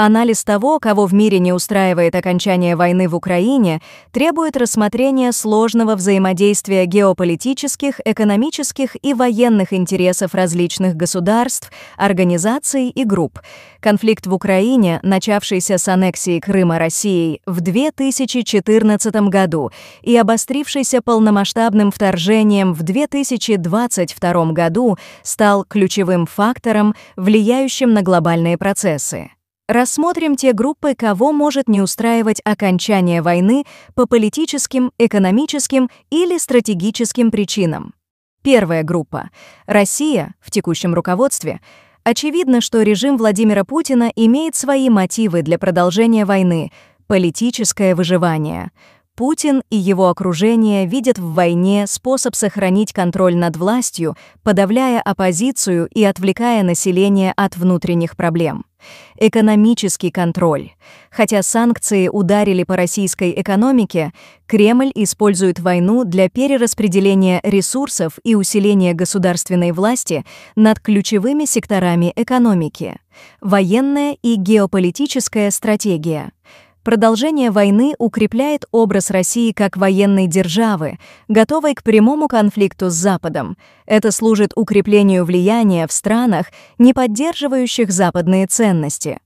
А анализ того, кого в мире не устраивает окончание войны в Украине, требует рассмотрения сложного взаимодействия геополитических, экономических и военных интересов различных государств, организаций и групп. Конфликт в Украине, начавшийся с аннексии Крыма Россией в 2014 году и обострившийся полномасштабным вторжением в 2022 году, стал ключевым фактором, влияющим на глобальные процессы. Рассмотрим те группы, кого может не устраивать окончание войны по политическим, экономическим или стратегическим причинам. Первая группа. Россия в текущем руководстве. Очевидно, что режим Владимира Путина имеет свои мотивы для продолжения войны – политическое выживание – Путин и его окружение видят в войне способ сохранить контроль над властью, подавляя оппозицию и отвлекая население от внутренних проблем. Экономический контроль. Хотя санкции ударили по российской экономике, Кремль использует войну для перераспределения ресурсов и усиления государственной власти над ключевыми секторами экономики. Военная и геополитическая стратегия – Продолжение войны укрепляет образ России как военной державы, готовой к прямому конфликту с Западом. Это служит укреплению влияния в странах, не поддерживающих западные ценности.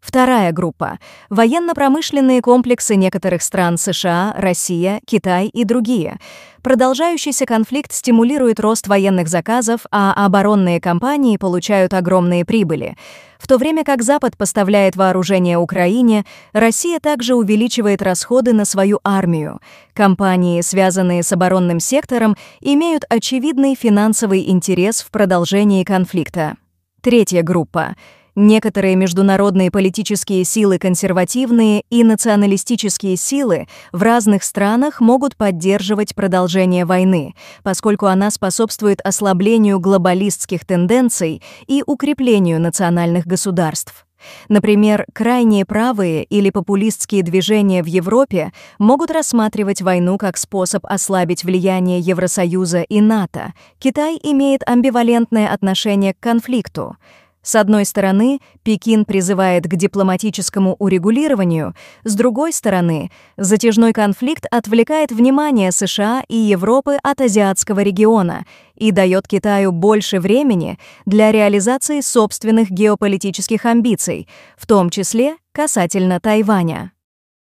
Вторая группа — военно-промышленные комплексы некоторых стран США, Россия, Китай и другие. Продолжающийся конфликт стимулирует рост военных заказов, а оборонные компании получают огромные прибыли. В то время как Запад поставляет вооружение Украине, Россия также увеличивает расходы на свою армию. Компании, связанные с оборонным сектором, имеют очевидный финансовый интерес в продолжении конфликта. Третья группа — Некоторые международные политические силы консервативные и националистические силы в разных странах могут поддерживать продолжение войны, поскольку она способствует ослаблению глобалистских тенденций и укреплению национальных государств. Например, крайние правые или популистские движения в Европе могут рассматривать войну как способ ослабить влияние Евросоюза и НАТО. Китай имеет амбивалентное отношение к конфликту. С одной стороны, Пекин призывает к дипломатическому урегулированию, с другой стороны, затяжной конфликт отвлекает внимание США и Европы от азиатского региона и дает Китаю больше времени для реализации собственных геополитических амбиций, в том числе касательно Тайваня.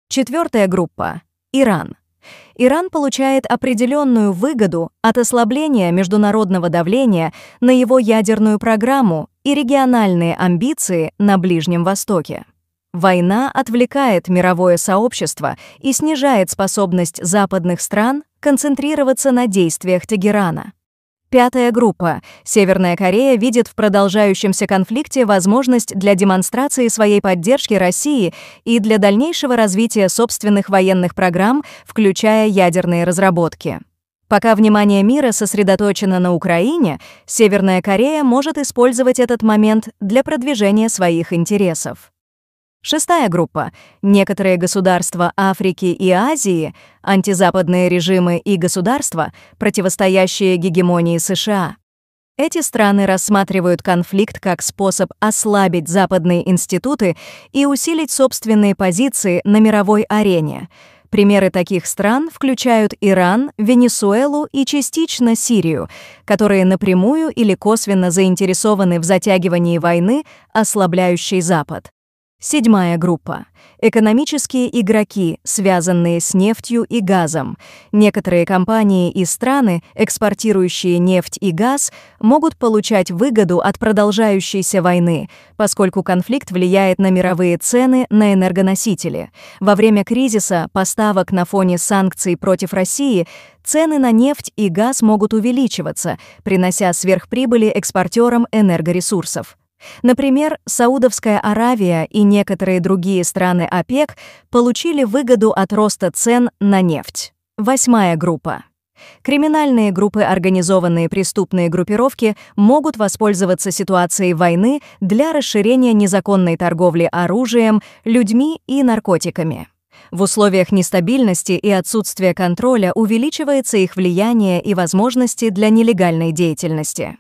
Четвертая группа — Иран. Иран получает определенную выгоду от ослабления международного давления на его ядерную программу и региональные амбиции на Ближнем Востоке. Война отвлекает мировое сообщество и снижает способность западных стран концентрироваться на действиях Тегерана. Пятая группа. Северная Корея видит в продолжающемся конфликте возможность для демонстрации своей поддержки России и для дальнейшего развития собственных военных программ, включая ядерные разработки. Пока внимание мира сосредоточено на Украине, Северная Корея может использовать этот момент для продвижения своих интересов. Шестая группа. Некоторые государства Африки и Азии, антизападные режимы и государства, противостоящие гегемонии США. Эти страны рассматривают конфликт как способ ослабить западные институты и усилить собственные позиции на мировой арене — Примеры таких стран включают Иран, Венесуэлу и частично Сирию, которые напрямую или косвенно заинтересованы в затягивании войны, ослабляющей Запад. Седьмая группа. Экономические игроки, связанные с нефтью и газом. Некоторые компании и страны, экспортирующие нефть и газ, могут получать выгоду от продолжающейся войны, поскольку конфликт влияет на мировые цены на энергоносители. Во время кризиса поставок на фоне санкций против России цены на нефть и газ могут увеличиваться, принося сверхприбыли экспортерам энергоресурсов. Например, Саудовская Аравия и некоторые другие страны ОПЕК получили выгоду от роста цен на нефть. Восьмая группа. Криминальные группы, организованные преступные группировки могут воспользоваться ситуацией войны для расширения незаконной торговли оружием, людьми и наркотиками. В условиях нестабильности и отсутствия контроля увеличивается их влияние и возможности для нелегальной деятельности.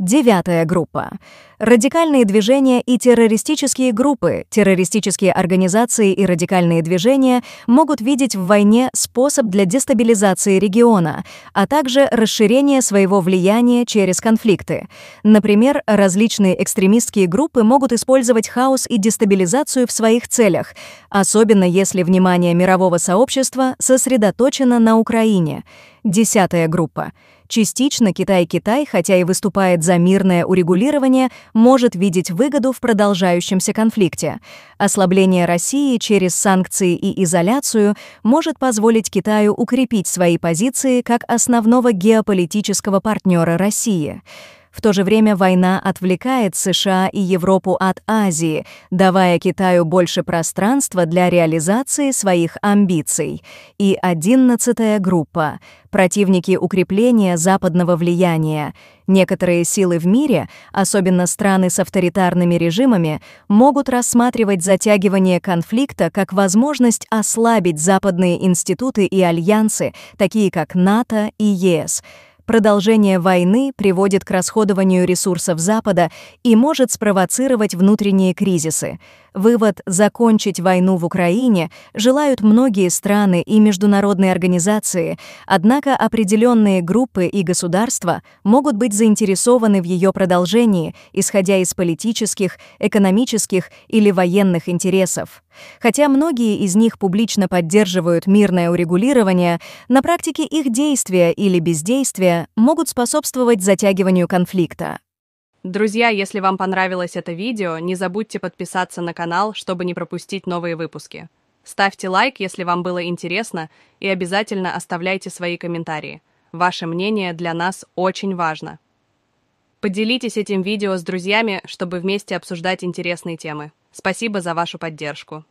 Девятая группа. Радикальные движения и террористические группы, террористические организации и радикальные движения могут видеть в войне способ для дестабилизации региона, а также расширение своего влияния через конфликты. Например, различные экстремистские группы могут использовать хаос и дестабилизацию в своих целях, особенно если внимание мирового сообщества сосредоточено на Украине. Десятая группа. Частично Китай-Китай, хотя и выступает за мирное урегулирование, может видеть выгоду в продолжающемся конфликте. Ослабление России через санкции и изоляцию может позволить Китаю укрепить свои позиции как основного геополитического партнера России. В то же время война отвлекает США и Европу от Азии, давая Китаю больше пространства для реализации своих амбиций. И одиннадцатая группа — противники укрепления западного влияния. Некоторые силы в мире, особенно страны с авторитарными режимами, могут рассматривать затягивание конфликта как возможность ослабить западные институты и альянсы, такие как НАТО и ЕС — Продолжение войны приводит к расходованию ресурсов Запада и может спровоцировать внутренние кризисы. Вывод «закончить войну в Украине» желают многие страны и международные организации, однако определенные группы и государства могут быть заинтересованы в ее продолжении, исходя из политических, экономических или военных интересов. Хотя многие из них публично поддерживают мирное урегулирование, на практике их действия или бездействия могут способствовать затягиванию конфликта. Друзья, если вам понравилось это видео, не забудьте подписаться на канал, чтобы не пропустить новые выпуски. Ставьте лайк, если вам было интересно, и обязательно оставляйте свои комментарии. Ваше мнение для нас очень важно. Поделитесь этим видео с друзьями, чтобы вместе обсуждать интересные темы. Спасибо за вашу поддержку.